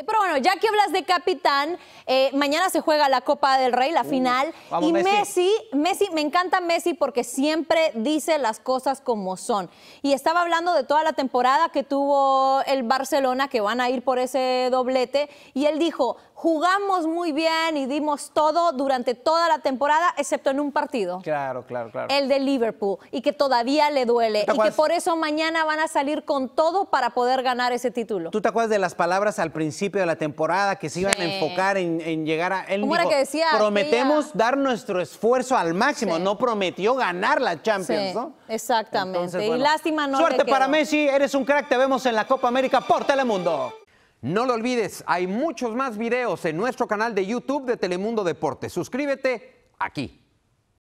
Este, pero bueno, ya que hablas de capitán, eh, mañana se juega la Copa del Rey, la final. y Messi. Messi, me encanta Messi porque siempre dice las cosas como son. Y estaba hablando de toda la temporada que tuvo el Barcelona, que van a ir por ese doblete. Y él dijo, jugamos muy bien y dimos todo durante toda la temporada, excepto en un partido. Claro, claro, claro. El de Liverpool. Y que todavía le duele. Y que por eso mañana van a salir con todo para poder ganar ese título. ¿Tú te acuerdas de las palabras al principio? de la temporada que se iban a enfocar en, llegar a. Él Prometemos dar nuestro esfuerzo al máximo. No prometió ganar la Champions, ¿no? Exactamente. y lástima no. Suerte para Messi, eres un crack. Te vemos en la Copa América por Telemundo. No lo olvides, hay muchos más videos en nuestro canal de YouTube de Telemundo Deportes. Suscríbete aquí.